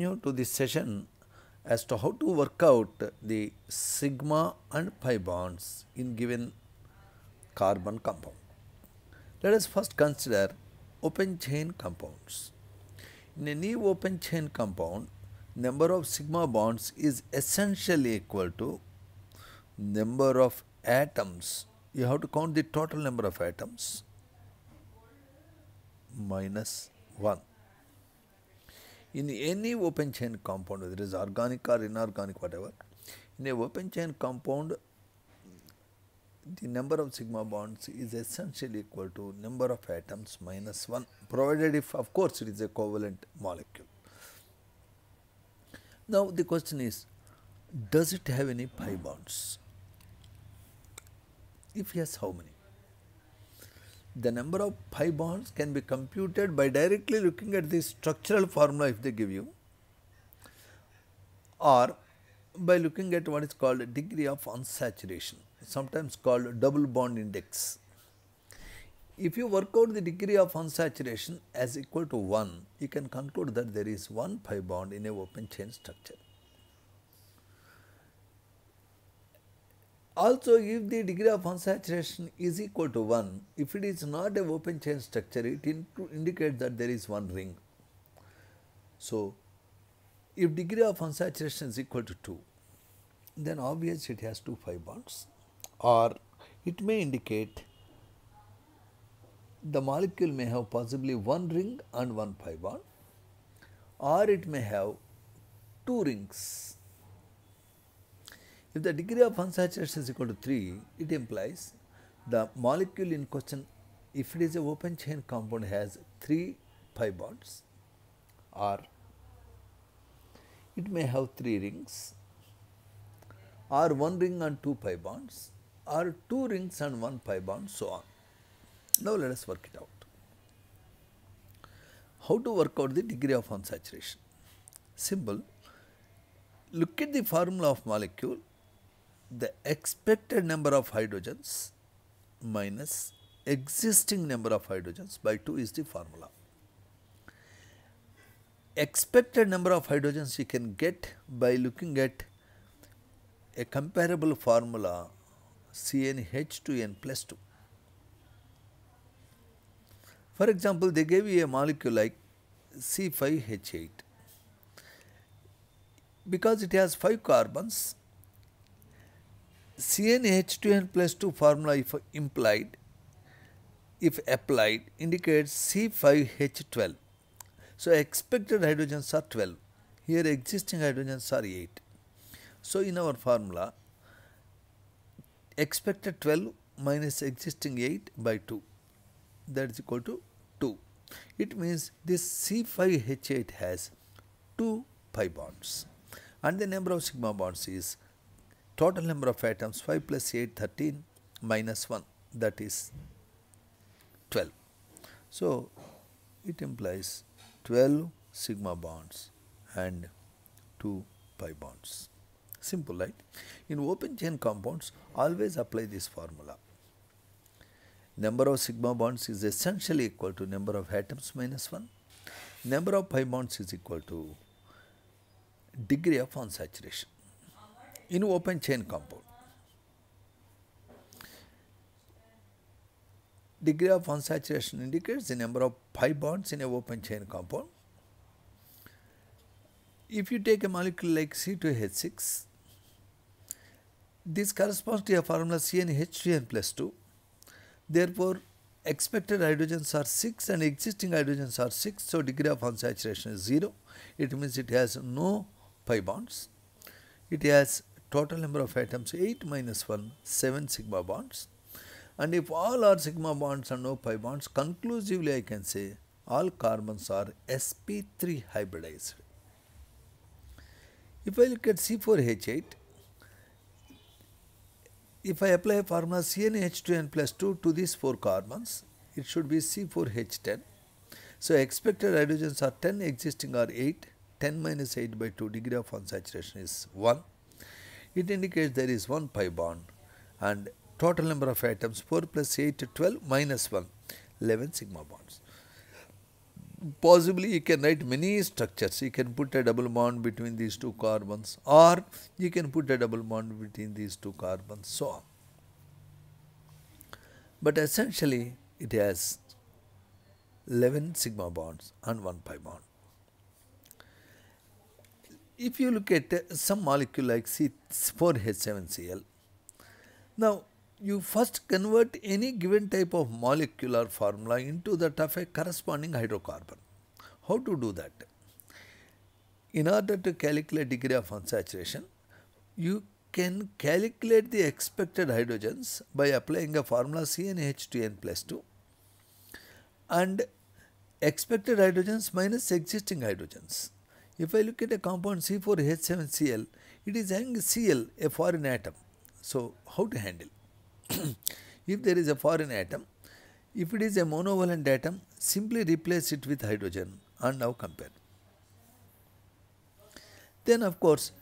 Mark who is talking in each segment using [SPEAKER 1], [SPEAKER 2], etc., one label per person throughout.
[SPEAKER 1] continue to the session as to how to work out the sigma and pi bonds in given carbon compound. Let us first consider open chain compounds. In any open chain compound, number of sigma bonds is essentially equal to number of atoms. You have to count the total number of atoms minus 1 in any open chain compound, whether it is organic or inorganic, whatever, in a open chain compound, the number of sigma bonds is essentially equal to number of atoms minus 1, provided if of course it is a covalent molecule. Now, the question is, does it have any pi bonds? If yes, how many? the number of pi bonds can be computed by directly looking at the structural formula if they give you or by looking at what is called degree of unsaturation sometimes called double bond index. If you work out the degree of unsaturation as equal to 1, you can conclude that there is one pi bond in a open chain structure. Also, if the degree of unsaturation is equal to 1, if it is not a open chain structure, it indicates that there is one ring. So, if degree of unsaturation is equal to 2, then obviously it has two pi bonds or it may indicate the molecule may have possibly one ring and one pi bond or it may have two rings if the degree of unsaturation is equal to 3, it implies the molecule in question, if it is an open chain compound, has 3 pi bonds or it may have 3 rings or 1 ring and 2 pi bonds or 2 rings and 1 pi bond so on. Now let us work it out. How to work out the degree of unsaturation? Simple. Look at the formula of molecule the expected number of hydrogens minus existing number of hydrogens by 2 is the formula. Expected number of hydrogens you can get by looking at a comparable formula CnH2n plus 2. For example, they gave you a molecule like C5H8. Because it has 5 carbons, CnH2n plus 2 formula if implied, if applied, indicates C5H12. So expected hydrogens are 12. Here existing hydrogens are 8. So in our formula, expected 12 minus existing 8 by 2 that is equal to 2. It means this C5H8 has 2 pi bonds and the number of sigma bonds is Total number of atoms 5 plus 8 13 minus 1 that is 12. So it implies 12 sigma bonds and 2 pi bonds. Simple, right? In open chain compounds, always apply this formula. Number of sigma bonds is essentially equal to number of atoms minus 1. Number of pi bonds is equal to degree of unsaturation in open chain compound. Degree of unsaturation indicates the number of pi bonds in a open chain compound. If you take a molecule like C2H6, this corresponds to a formula CnH3n plus 2. Therefore, expected hydrogens are 6 and existing hydrogens are 6 so degree of unsaturation is 0 it means it has no pi bonds it has total number of atoms 8 minus 1, 7 sigma bonds. And if all are sigma bonds and no pi bonds, conclusively I can say all carbons are sp3 hybridized. If I look at C4H8, if I apply formula CnH2n plus 2 to these 4 carbons, it should be C4H10. So expected hydrogens are 10, existing are 8, 10 minus 8 by 2 degree of unsaturation is 1. It indicates there is one pi bond and total number of atoms 4 plus 8 12 minus 1 11 sigma bonds. Possibly you can write many structures. You can put a double bond between these two carbons or you can put a double bond between these two carbons so on. But essentially it has 11 sigma bonds and 1 pi bond if you look at uh, some molecule like C4H7Cl, now you first convert any given type of molecular formula into that of a corresponding hydrocarbon. How to do that? In order to calculate degree of unsaturation, you can calculate the expected hydrogens by applying a formula CnH2n plus 2 and expected hydrogens minus existing hydrogens if I look at a compound C4H7Cl, it is having Cl, a foreign atom. So, how to handle? if there is a foreign atom, if it is a monovalent atom, simply replace it with hydrogen and now compare. Then of course,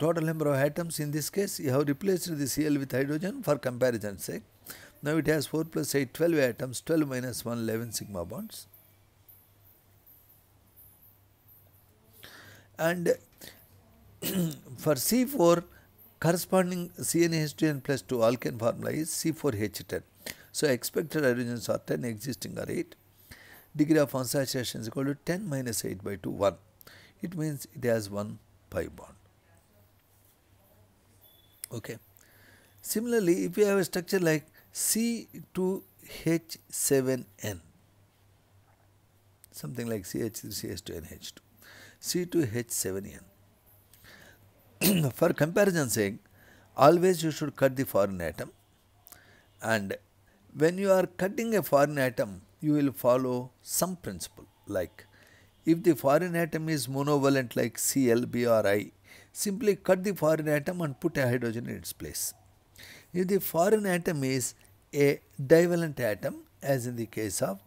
[SPEAKER 1] total number of atoms in this case, you have replaced the Cl with hydrogen for comparison's sake. Now it has 4 plus 8, 12 atoms, 12 minus 1, 11 sigma bonds. and for C4 corresponding CnH2n plus 2 alkane formula is C4H10. So expected hydrogens are 10 existing are 8. Degree of unsaturation is equal to 10 minus 8 by 2 1. It means it has 1 pi bond. Okay. Similarly, if you have a structure like C2H7n, something like CH3CH2NH2, C2H7n. For comparison sake, always you should cut the foreign atom and when you are cutting a foreign atom, you will follow some principle like if the foreign atom is monovalent like Cl, or I, simply cut the foreign atom and put a hydrogen in its place. If the foreign atom is a divalent atom as in the case of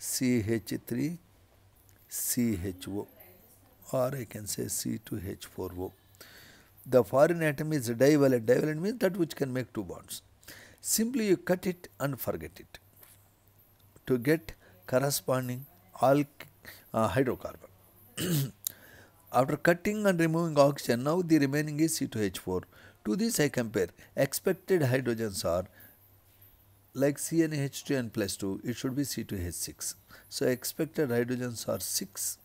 [SPEAKER 1] CH3, CHO, or I can say C2H4O. The foreign atom is divalent. Divalent means that which can make two bonds. Simply you cut it and forget it to get corresponding all uh, hydrocarbon. After cutting and removing oxygen, now the remaining is C2H4. To this I compare expected hydrogens are like CnH2n plus 2, it should be C2H6. So expected hydrogens are 6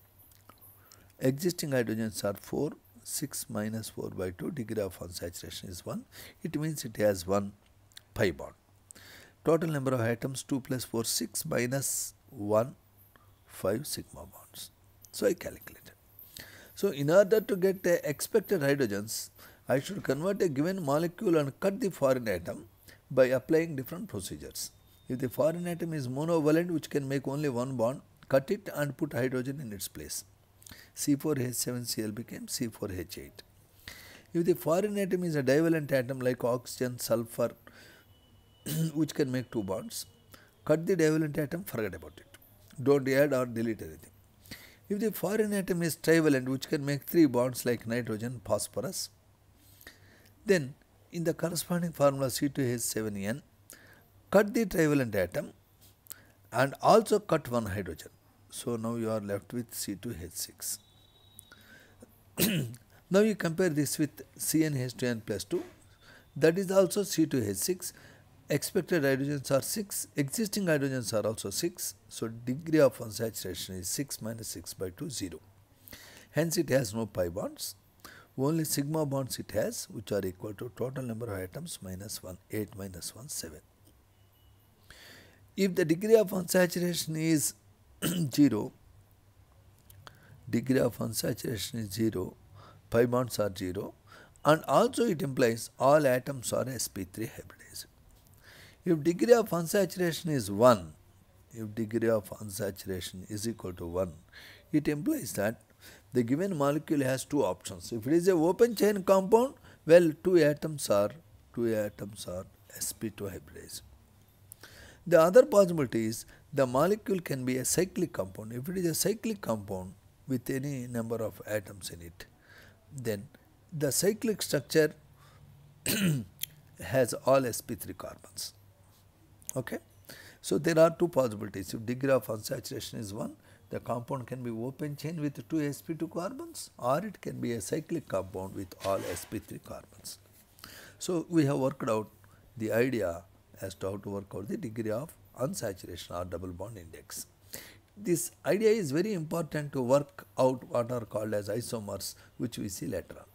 [SPEAKER 1] Existing hydrogens are 4, 6 minus 4 by 2, degree of unsaturation is 1. It means it has 1 pi bond. Total number of atoms 2 plus 4, 6 minus 1, 5 sigma bonds. So I calculated. So in order to get the expected hydrogens, I should convert a given molecule and cut the foreign atom by applying different procedures. If the foreign atom is monovalent which can make only one bond, cut it and put hydrogen in its place. C4H7Cl became C4H8. If the foreign atom is a divalent atom like oxygen, sulfur, which can make two bonds, cut the divalent atom, forget about it. Don't add or delete anything. If the foreign atom is trivalent, which can make three bonds like nitrogen, phosphorus, then in the corresponding formula C2H7N, cut the trivalent atom and also cut one hydrogen. So now you are left with C2H6. now you compare this with CnH2n plus 2, that is also C2H6. Expected hydrogens are 6, existing hydrogens are also 6, so degree of unsaturation is 6 minus 6 by 2, 0. Hence it has no pi bonds, only sigma bonds it has which are equal to total number of atoms minus 1, 8 minus 1, 7. If the degree of unsaturation is 0, degree of unsaturation is 0, pi bonds are 0 and also it implies all atoms are sp3 hybridized. If degree of unsaturation is 1, if degree of unsaturation is equal to 1, it implies that the given molecule has two options. If it is a open chain compound, well, two atoms are two atoms are sp2 hybridized. The other possibility is the molecule can be a cyclic compound. If it is a cyclic compound, with any number of atoms in it. Then the cyclic structure has all sp3 carbons. Okay? So, there are two possibilities if degree of unsaturation is 1 the compound can be open chain with 2 sp2 carbons or it can be a cyclic compound with all sp3 carbons. So, we have worked out the idea as to how to work out the degree of unsaturation or double bond index. This idea is very important to work out what are called as isomers which we see later on.